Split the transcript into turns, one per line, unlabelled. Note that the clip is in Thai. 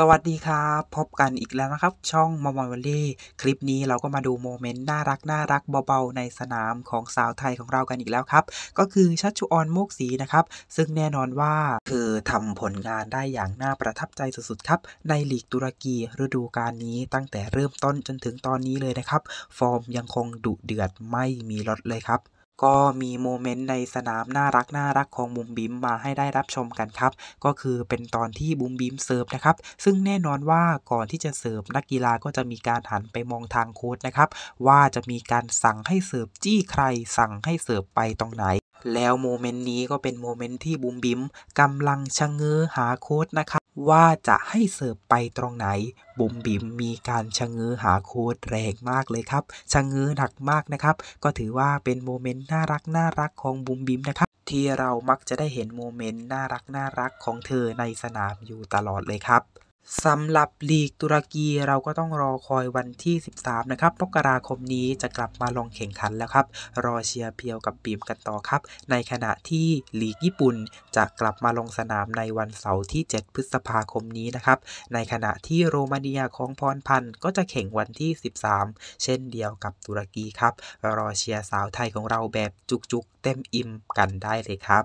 สวัสดีครับพบกันอีกแล้วนะครับ ช่องมอมอยวันเล่คลิปนี้เราก็มาดูโมเมนต์ น่ารักน่ารักเบาๆในสนามของสาวไทยของเรากันอีกแล้วครับ ก็คือชัชชุออนโมกศีนะครับ ซึ่งแน่นอนว่าเธอทำผลงานได้อย่างน่าประทับใจสุดๆครับ ในลีกตุรกีฤดูกาลนี้ตั้งแต่เริ่มต้นจนถึงตอนนี้เลยนะครับ ฟอร์มยังคงดุเดือดไม่มีลดเลยครับก็มีโมเมนต์ในสนามน่ารักน่ารักของบุมบิมมาให้ได้รับชมกันครับ ก็คือเป็นตอนที่บุมบิมเสิร์ฟนะครับซึ่งแน่นอนว่าก่อนที่จะเสิร์ฟนักกีฬาก็จะมีการหันไปมองทางโค้ชนะครับ ว่าจะมีการสั่งให้เสิร์ฟจี้ใคร สั่งให้เสิร์ฟไปตรงไหนแล้วโมเมนต์นี้ก็เป็นโมเมนต์ที่บุมบิมกำลังชะเง้อหาโค้ดนะคะว่าจะให้เสิร์ฟไปตรงไหนบุมบิมมีการชะเง้อหาโค้ดแรงมากเลยครับ ชะเง้อหนักมากนะครับ ก็ถือว่าเป็นโมเมนต์น่ารักน่ารักของบุมบิมนะครับ ที่เรามักจะได้เห็นโมเมนต์น่ารักน่ารักของเธอในสนามอยู่ตลอดเลยครับสำหรับลีกตุรกีเราก็ต้องรอคอยวันที่ 13 นะครับมกราคมนี้จะกลับมาลงแข่งขันแล้วครับ รอเชียร์เพียวกับบีมกันต่อครับ ในขณะที่ลีกญี่ปุ่นจะกลับมาลงสนามในวันเสาร์ที่ 7 พฤษภาคมนี้นะครับ ในขณะที่โรมาเนียของพรพันธ์ก็จะแข่งวันที่ 13 เช่นเดียวกับตุรกีครับ รอเชียร์สาวไทยของเราแบบจุกๆเต็มอิ่มกันได้เลยครับ